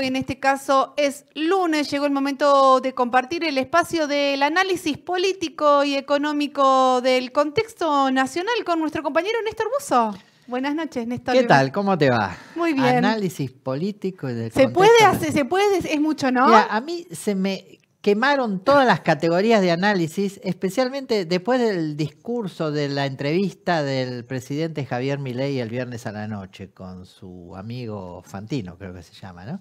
Y en este caso es lunes, llegó el momento de compartir el espacio del análisis político y económico del contexto nacional con nuestro compañero Néstor Buzo. Buenas noches, Néstor. ¿Qué tal? ¿Cómo te va? Muy bien. Análisis político y del ¿Se puede hacer, se puede, es mucho, ¿no? a mí se me quemaron todas las categorías de análisis, especialmente después del discurso de la entrevista del presidente Javier Milei el viernes a la noche con su amigo Fantino, creo que se llama, ¿no?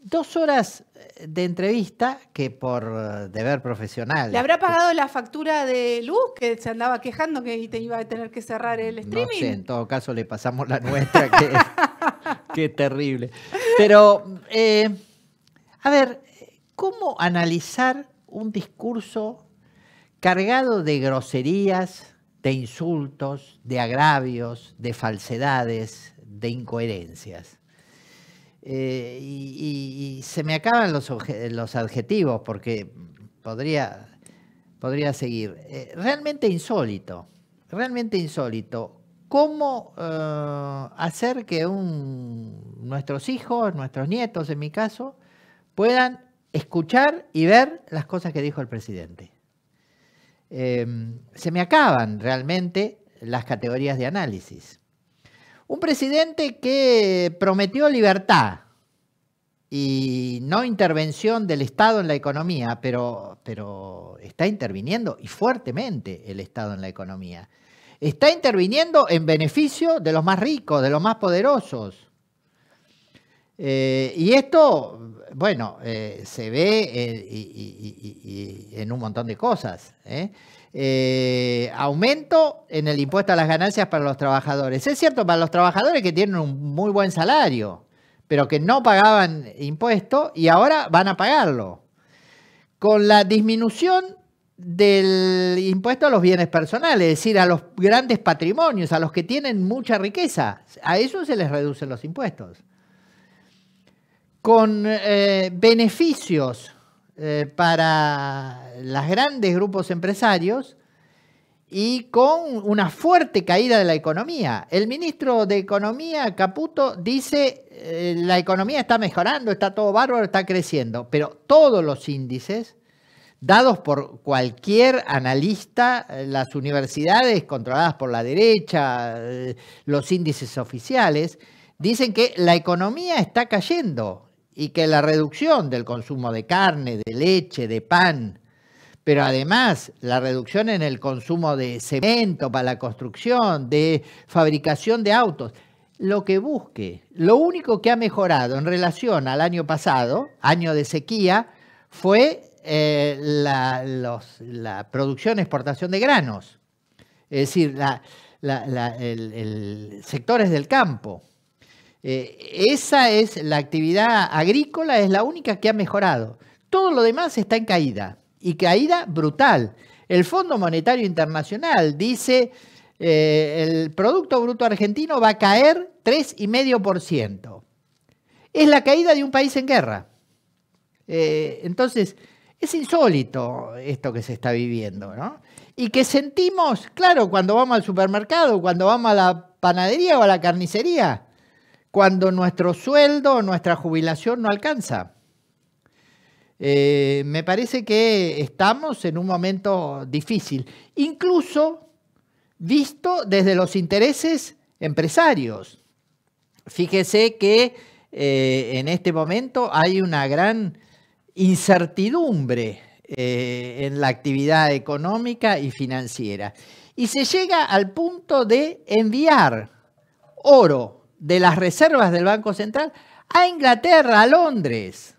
Dos horas de entrevista que por deber profesional. ¿Le habrá pagado la factura de luz que se andaba quejando que iba a tener que cerrar el streaming? No en todo caso le pasamos la nuestra, que, es terrible. Pero, eh, a ver, cómo analizar un discurso cargado de groserías, de insultos, de agravios, de falsedades, de incoherencias. Eh, y, se me acaban los, adjetivos porque podría, podría seguir. Eh, realmente insólito, realmente insólito. ¿Cómo eh, hacer que nuestros hijos, nuestros nietos en mi caso, puedan escuchar y ver las cosas que dijo el presidente. Em, se me acaban realmente las categorías de análisis. Un presidente que prometió libertad y no intervención del Estado en la economía, pero, pero está interviniendo y fuertemente el Estado en la economía. Está interviniendo en beneficio de los más ricos, de los más poderosos. Eh, y esto, bueno, eh, se ve eh, en un montón de cosas. aumento en el impuesto a las ganancias para los trabajadores. Es cierto, para los trabajadores que tienen un muy buen salario, pero que no pagaban impuesto y ahora van a pagarlo. Con la disminución del impuesto a los bienes personales, es decir, a los grandes patrimonios, a los que tienen mucha riqueza, a eso se les reducen los impuestos con eh, beneficios eh, para los grandes grupos empresarios y con una fuerte caída de la economía. El ministro de Economía, Caputo, dice, eh, la economía está mejorando, está todo bárbaro, está creciendo, pero todos los índices dados por cualquier analista, las universidades controladas por la derecha, los índices oficiales, dicen que la economía está cayendo, y que la reducción del consumo de carne, de leche, de pan, pero además la reducción en el consumo de cemento para la construcción, de fabricación de autos, lo que busque. Lo único que ha mejorado en relación al año pasado, año de sequía, fue eh, la, los, la, producción exportación de granos, es decir, la, sectores del campo. Eh, esa es la actividad agrícola, es la única que ha mejorado. Todo lo demás está en caída y caída brutal. El Fondo Monetario Internacional dice eh, el Producto Bruto Argentino va a caer 3,5%. Es la caída de un país en guerra. Eh, entonces, es insólito esto que se está viviendo, ¿no? Y que sentimos, claro, cuando vamos al supermercado, cuando vamos a la panadería o a la carnicería, cuando nuestro sueldo o nuestra jubilación no alcanza. Eh, me parece que estamos en un momento difícil, incluso visto desde los intereses empresarios. Fíjese que eh, en este momento hay una gran incertidumbre eh, en la actividad económica y financiera. Y se llega al punto de enviar oro de las reservas del Banco Central a Inglaterra, a Londres.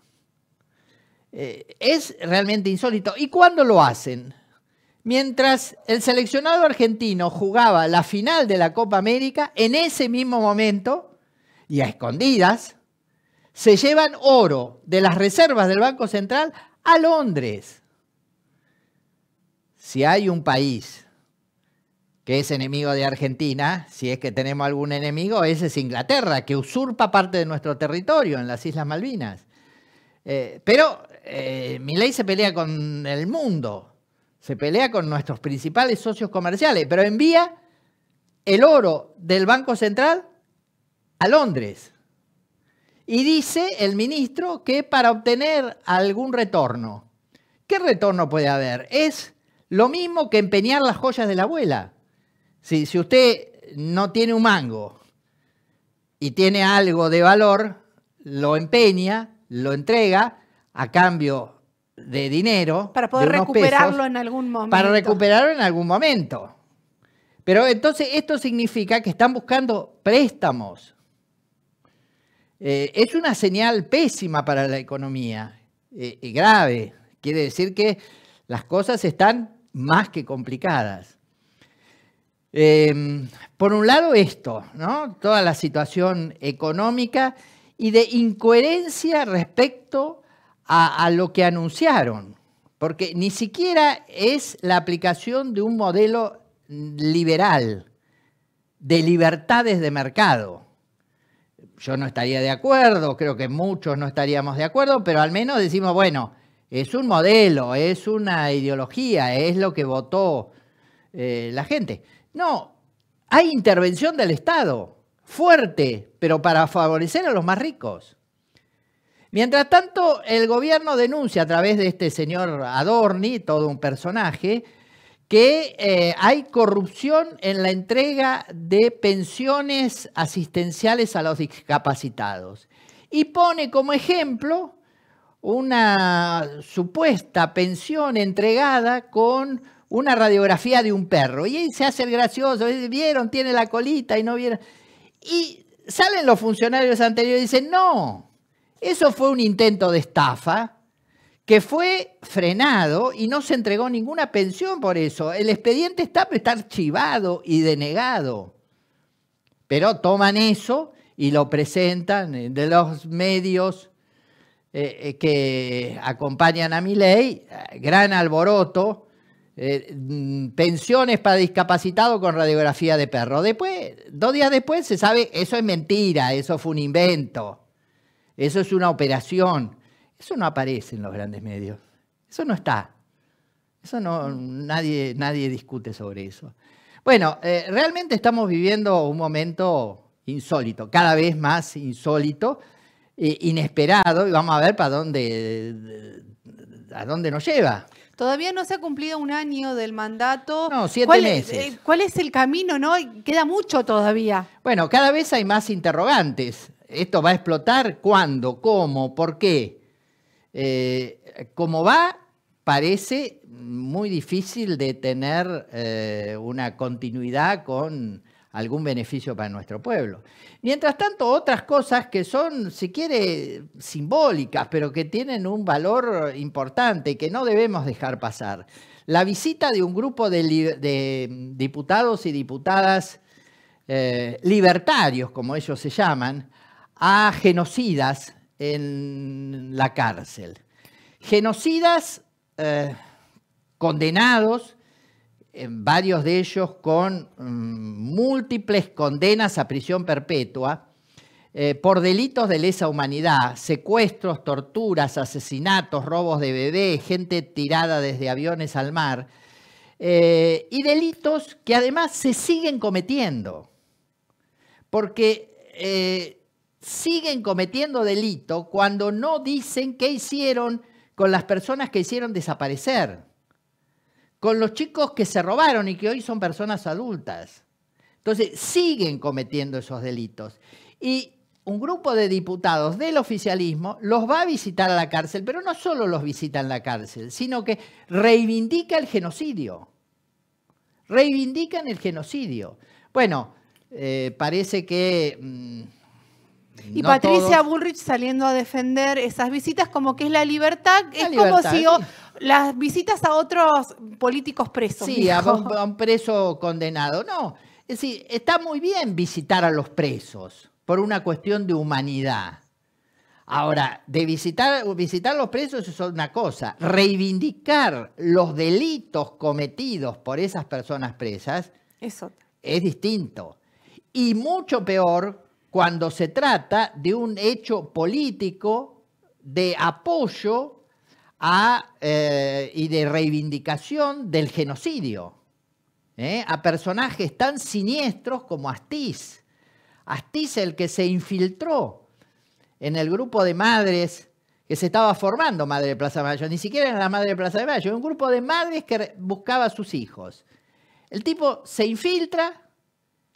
Eh, es realmente insólito. ¿Y cuándo lo hacen? Mientras el seleccionado argentino jugaba la final de la Copa América, en ese mismo momento, y a escondidas, se llevan oro de las reservas del Banco Central a Londres. Si hay un país que es enemigo de Argentina, si es que tenemos algún enemigo, ese es Inglaterra, que usurpa parte de nuestro territorio en las Islas Malvinas. Eh, pero eh, mi ley se pelea con el mundo, se pelea con nuestros principales socios comerciales, pero envía el oro del Banco Central a Londres. Y dice el ministro que para obtener algún retorno, ¿qué retorno puede haber? Es lo mismo que empeñar las joyas de la abuela. Si, usted no tiene un mango y tiene algo de valor, lo empeña, lo entrega a cambio de dinero. Para poder recuperarlo en algún momento. Para recuperarlo en algún momento. Pero entonces esto significa que están buscando préstamos. Eh, es una señal pésima para la economía, eh, y grave. Quiere decir que las cosas están más que complicadas. Em, por un lado esto, ¿no? Toda la situación económica y de incoherencia respecto a, lo que anunciaron, porque ni siquiera es la aplicación de un modelo liberal, de libertades de mercado. Yo no estaría de acuerdo, creo que muchos no estaríamos de acuerdo, pero al menos decimos, bueno, es un modelo, es una ideología, es lo que votó eh, la gente. No, hay intervención del Estado, fuerte, pero para favorecer a los más ricos. Mientras tanto, el gobierno denuncia a través de este señor Adorni, todo un personaje, que eh, hay corrupción en la entrega de pensiones asistenciales a los discapacitados. Y pone como ejemplo una supuesta pensión entregada con una radiografía de un perro. Y ahí se hace el gracioso, vieron, tiene la colita y no vieron. Y salen los funcionarios anteriores y dicen, no, eso fue un intento de estafa que fue frenado y no se entregó ninguna pensión por eso. El expediente está, está archivado y denegado. Pero toman eso y lo presentan eh, de los medios eh, eh, que acompañan a mi ley, gran alboroto, eh, mm, pensiones para discapacitados con radiografía de perro. Después, dos días después se sabe, eso es mentira, eso fue un invento, eso es una operación. Eso no aparece en los grandes medios, eso no está. Eso no, nadie, nadie discute sobre eso. Bueno, eh, realmente estamos viviendo un momento insólito, cada vez más insólito, e inesperado, y vamos a ver para dónde, a dónde nos lleva. Todavía no se ha cumplido un año del mandato. No, siete eh, meses. ¿Cuál es el camino? No, queda mucho todavía. Bueno, cada vez hay más interrogantes. Esto va a explotar. ¿Cuándo? ¿Cómo? ¿Por qué? Eh, como ¿Cómo va? Parece muy difícil de tener eh, una continuidad con algún beneficio para nuestro pueblo. Mientras tanto, otras cosas que son, si quiere, simbólicas, pero que tienen un valor importante que no debemos dejar pasar. La visita de un grupo de, diputados y diputadas eh, libertarios, como ellos se llaman, a genocidas en la cárcel. Genocidas eh, condenados eh, varios de ellos con mm, múltiples condenas a prisión perpetua eh, por delitos de lesa humanidad, secuestros, torturas, asesinatos, robos de bebés, gente tirada desde aviones al mar, eh, y delitos que además se siguen cometiendo, porque siguen cometiendo delito cuando no dicen qué hicieron con las personas que hicieron desaparecer con los chicos que se robaron y que hoy son personas adultas. Entonces, siguen cometiendo esos delitos. Y un grupo de diputados del oficialismo los va a visitar a la cárcel, pero no solo los visita en la cárcel, sino que reivindica el genocidio. Reivindican el genocidio. Bueno, eh, parece que... Mm, y Patricia Bullrich saliendo a defender esas visitas como que es la libertad, es como si las visitas a otros políticos presos. Sí, a un, preso condenado, no. Es decir, está muy bien visitar a los presos por una cuestión de humanidad. Ahora, de visitar, visitar a los presos es una cosa, reivindicar los delitos cometidos por esas personas presas es distinto. Y mucho peor cuando se trata de un hecho político de apoyo eh, y de reivindicación del genocidio, ¿eh? a personajes tan siniestros como Astiz. Astiz el que se infiltró en el grupo de madres que se estaba formando Madre de Plaza de Mayo, ni siquiera en la Madre de Plaza de Mayo, un grupo de madres que buscaba a sus hijos. El tipo se infiltra,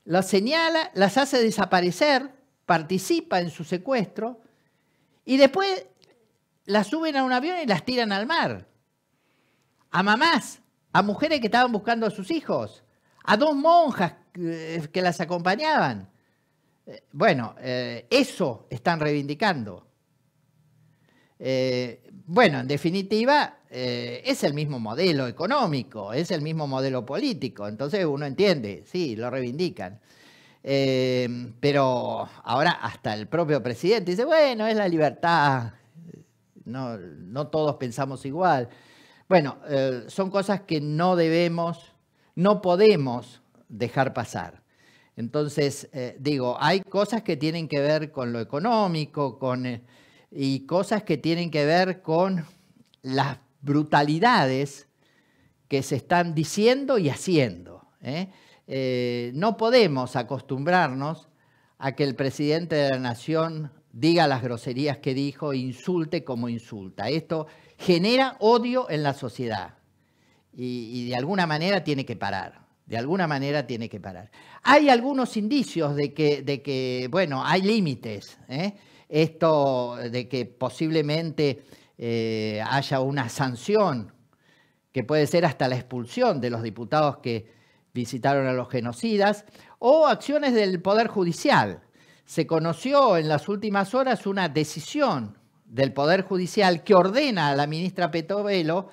las señala, las hace desaparecer, participa en su secuestro y después las suben a un avión y las tiran al mar. A mamás, a mujeres que estaban buscando a sus hijos, a dos monjas que eh, las acompañaban. Eh, bueno, eh, eso están reivindicando. bueno, en definitiva, eh, es el mismo modelo económico, es el mismo modelo político, entonces uno entiende, sí, lo reivindican. Eh, pero ahora hasta el propio presidente dice, bueno, es la libertad, no, no todos pensamos igual. Bueno, eh, son cosas que no debemos, no podemos dejar pasar. Entonces, digo, hay cosas que tienen que ver con lo económico, con, y cosas que tienen que ver con las brutalidades que se están diciendo y haciendo. ¿eh? Eh, no podemos acostumbrarnos a que el presidente de la nación diga las groserías que dijo, insulte como insulta. Esto genera odio en la sociedad y, de alguna manera tiene que parar. De alguna manera tiene que parar. Hay algunos indicios de que, de que bueno, hay límites. ¿eh? Esto de que posiblemente eh, haya una sanción, que puede ser hasta la expulsión de los diputados que visitaron a los genocidas, o acciones del Poder Judicial. Se conoció en las últimas horas una decisión del Poder Judicial que ordena a la ministra Petovelo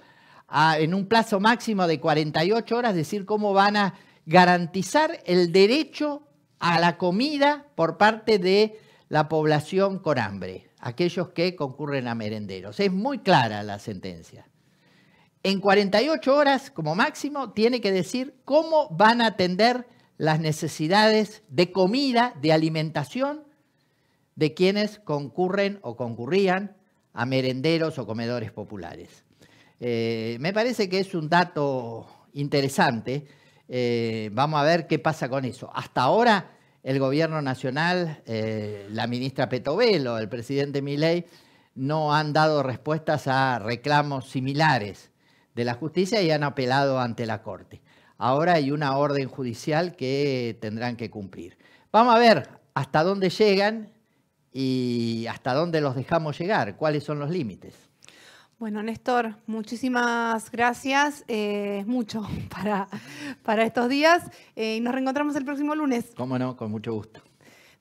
en un plazo máximo de 48 horas decir cómo van a garantizar el derecho a la comida por parte de la población con hambre aquellos que concurren a merenderos. Es muy clara la sentencia. En 48 horas, como máximo, tiene que decir cómo van a atender las necesidades de comida, de alimentación de quienes concurren o concurrían a merenderos o comedores populares. Eh, me parece que es un dato interesante. Eh, vamos a ver qué pasa con eso. Hasta ahora el gobierno nacional, eh, la ministra Petovelo, el presidente Milei, no han dado respuestas a reclamos similares de la justicia y han apelado ante la Corte. Ahora hay una orden judicial que tendrán que cumplir. Vamos a ver hasta dónde llegan y hasta dónde los dejamos llegar, cuáles son los límites. Bueno, Néstor, muchísimas gracias. Eh, mucho para, para estos días. Eh, y nos reencontramos el próximo lunes. Cómo no, con mucho gusto.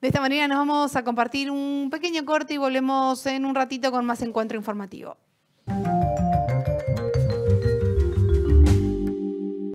De esta manera nos vamos a compartir un pequeño corte y volvemos en un ratito con más encuentro informativo.